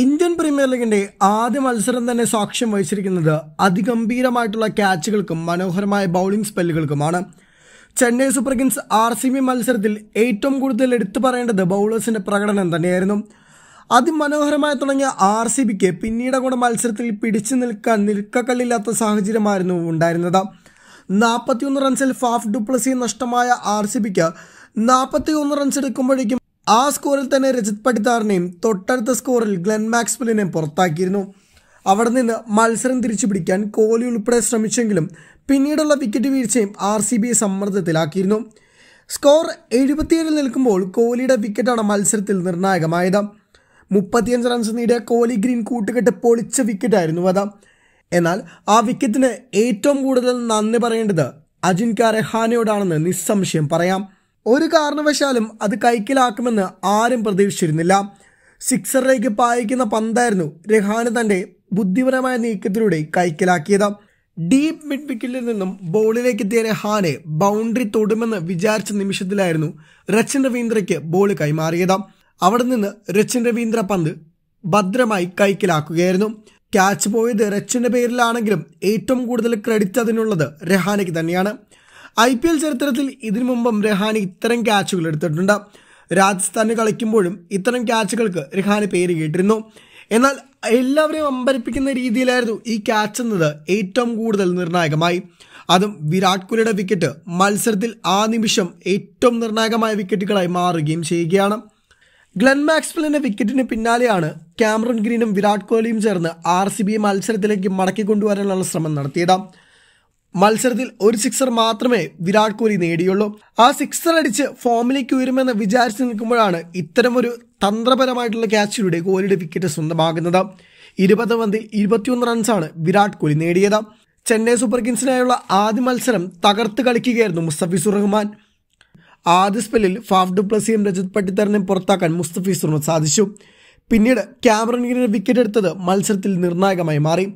Indian premier ലീഗിന്റെ ആദ്യ മത്സരം തന്നെ സാക്ഷ്യം വഹിച്ചിരിക്കുന്നത് അതിഗംഭീരമായിട്ടുള്ള ക്യാച്ചുകൾക്കും മനോഹരമായ ബൗളിംഗ് സ്പെല്ലുകൾക്കുമാണ് Chennai Super Kings R C B മത്സരത്തിൽ ഏറ്റവും കൂടുതൽ എടുത്തു പറയേണ്ടത് ബൗളേഴ്സിന്റെ പ്രകടനം തന്നെയായിരുന്നു അതിമനോഹരമായി തുടങ്ങിയ ആർ സി ബിക്ക് പിന്നീട് കൂടെ മത്സരത്തിൽ പിടിച്ചു നിൽക്കാൻ നിൽക്കക്കല്ലില്ലാത്ത സാഹചര്യമായിരുന്നു ഉണ്ടായിരുന്നത് നാൽപ്പത്തിയൊന്ന് റൺസിൽ ഫാഫ് ഡുപ്ലസി നഷ്ടമായ ആർ സി ബിക്ക് ഒന്ന് റൺസ് എടുക്കുമ്പോഴേക്കും ആ സ്കോറിൽ തന്നെ രജിത് പഠിത്താറിനെയും തൊട്ടടുത്ത സ്കോറിൽ ഗ്ലെൻ മാക്സ്വെല്ലിനെയും പുറത്താക്കിയിരുന്നു അവിടെ നിന്ന് മത്സരം തിരിച്ചു പിടിക്കാൻ കോഹ്ലി ഉൾപ്പെടെ ശ്രമിച്ചെങ്കിലും പിന്നീടുള്ള വിക്കറ്റ് വീഴ്ചയും ആർ സി ബി സമ്മർദ്ദത്തിലാക്കിയിരുന്നു സ്കോർ എഴുപത്തിയേഴിൽ നിൽക്കുമ്പോൾ കോഹ്ലിയുടെ വിക്കറ്റാണ് മത്സരത്തിൽ നിർണായകമായത് മുപ്പത്തിയഞ്ച് റൺസ് നേടിയ കോഹ്ലി ഗ്രീൻ കൂട്ടുകെട്ട് പൊളിച്ച വിക്കറ്റായിരുന്നു അത് എന്നാൽ ആ വിക്കറ്റിന് ഏറ്റവും കൂടുതൽ നന്ദി പറയേണ്ടത് അജിൻക രഹാനയോടാണെന്ന് നിസ്സംശയം പറയാം ഒരു കാരണവശാലും അത് കൈക്കലാക്കുമെന്ന് ആരും പ്രതീക്ഷിച്ചിരുന്നില്ല സിക്സറിലേക്ക് പായിക്കുന്ന പന്തായിരുന്നു രഹാന് തൻ്റെ ബുദ്ധിപരമായ നീക്കത്തിലൂടെ കൈക്കലാക്കിയത് ഡീപ് മിഡ് വിക്കറ്റിൽ നിന്നും ബോളിലേക്ക് എത്തിയ രഹാനെ ബൗണ്ടറി തൊടുമെന്ന് വിചാരിച്ച നിമിഷത്തിലായിരുന്നു രച്ചിൻ രവീന്ദ്രയ്ക്ക് ബോൾ കൈമാറിയത് അവിടെ നിന്ന് രച്ചിൻ രവീന്ദ്ര പന്ത് ഭദ്രമായി കൈക്കലാക്കുകയായിരുന്നു ക്യാച്ച് പോയത് രച്ചൻ്റെ പേരിലാണെങ്കിലും ഏറ്റവും കൂടുതൽ ക്രെഡിറ്റ് അതിനുള്ളത് രഹാനയ്ക്ക് തന്നെയാണ് ഐ പി എൽ ചരിത്രത്തിൽ ഇതിനു മുമ്പും രഹാനി ഇത്തരം ക്യാച്ചുകൾ എടുത്തിട്ടുണ്ട് രാജസ്ഥാനിൽ കളിക്കുമ്പോഴും ഇത്തരം ക്യാച്ചുകൾക്ക് രഹാനി പേര് കേട്ടിരുന്നു എന്നാൽ എല്ലാവരെയും അമ്പരപ്പിക്കുന്ന രീതിയിലായിരുന്നു ഈ ക്യാച്ച് എന്നത് ഏറ്റവും കൂടുതൽ നിർണായകമായി അതും വിരാട് കോഹ്ലിയുടെ വിക്കറ്റ് മത്സരത്തിൽ ആ നിമിഷം ഏറ്റവും നിർണായകമായ വിക്കറ്റുകളായി മാറുകയും ചെയ്യുകയാണ് ഗ്ലെൻ മാക്സ്വെല്ലിന്റെ വിക്കറ്റിന് പിന്നാലെയാണ് ക്യാമറൺ ഗ്രീനും വിരാട് കോഹ്ലിയും ചേർന്ന് ആർ സി ബി മത്സരത്തിലേക്ക് മടക്കി കൊണ്ടുവരാനുള്ള ശ്രമം നടത്തിയത് മത്സരത്തിൽ ഒരു സിക്സർ മാത്രമേ വിരാട് കോഹ്ലി നേടിയുള്ളൂ ആ സിക്സർ അടിച്ച് ഫോമിലേക്ക് ഉയരുമെന്ന് വിചാരിച്ച് നിൽക്കുമ്പോഴാണ് ഇത്തരമൊരു തന്ത്രപരമായിട്ടുള്ള ക്യാച്ചിലൂടെ കോഹ്ലിയുടെ വിക്കറ്റ് സ്വന്തമാകുന്നത് ഇരുപത് പന്തിൽ ഇരുപത്തിയൊന്ന് റൺസാണ് വിരാട് കോഹ്ലി നേടിയത് ചെന്നൈ സൂപ്പർ കിങ്സിനായുള്ള ആദ്യ മത്സരം തകർത്ത് കളിക്കുകയായിരുന്നു മുസ്തഫിസുർ റഹ്മാൻ ആദ്യ സ്പെല്ലിൽ ഫാഫ്ഡു പ്ലസിയും രജത് പട്ടിത്തറിനെയും പുറത്താക്കാൻ മുസ്തഫിസുറിന് സാധിച്ചു പിന്നീട് ക്യാമറൺ ഗ്രീനർ വിക്കറ്റ് എടുത്തത് മത്സരത്തിൽ നിർണായകമായി മാറി